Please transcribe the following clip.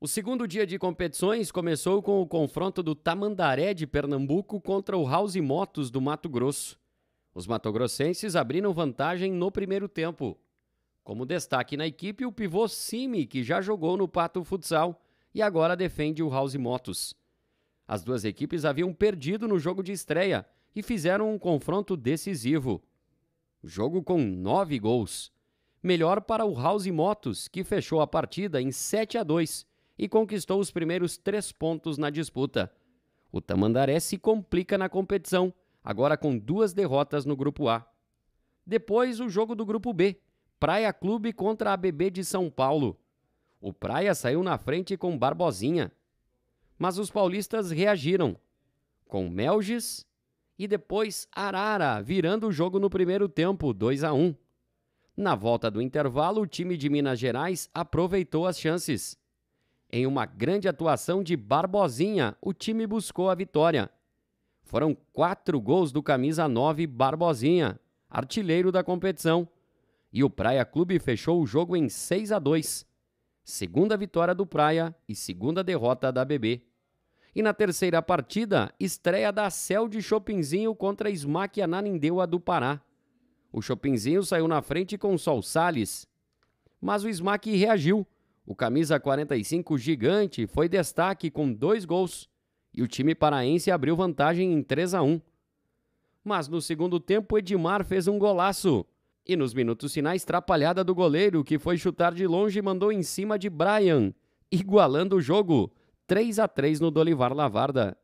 O segundo dia de competições começou com o confronto do Tamandaré de Pernambuco contra o House Motos do Mato Grosso. Os matogrossenses abriram vantagem no primeiro tempo. Como destaque na equipe, o pivô Simi, que já jogou no Pato Futsal e agora defende o House Motos. As duas equipes haviam perdido no jogo de estreia e fizeram um confronto decisivo. Jogo com nove gols. Melhor para o House Motos, que fechou a partida em 7 a 2 e conquistou os primeiros três pontos na disputa. O Tamandaré se complica na competição, agora com duas derrotas no Grupo A. Depois, o jogo do Grupo B, Praia Clube contra a ABB de São Paulo. O Praia saiu na frente com Barbosinha. Mas os paulistas reagiram, com Melges e depois Arara, virando o jogo no primeiro tempo, 2 a 1. Na volta do intervalo, o time de Minas Gerais aproveitou as chances em uma grande atuação de Barbosinha, o time buscou a vitória. Foram quatro gols do camisa 9 Barbosinha, artilheiro da competição. E o Praia Clube fechou o jogo em 6 a 2. Segunda vitória do Praia e segunda derrota da BB. E na terceira partida, estreia da Cel de Chopinzinho contra Smack Ananindeua do Pará. O Chopinzinho saiu na frente com Sol Salles. mas o Smack reagiu o camisa 45 gigante foi destaque com dois gols e o time paraense abriu vantagem em 3 a 1. Mas no segundo tempo, Edmar fez um golaço. E nos minutos finais, trapalhada do goleiro, que foi chutar de longe e mandou em cima de Brian, igualando o jogo. 3 a 3 no Dolivar Lavarda.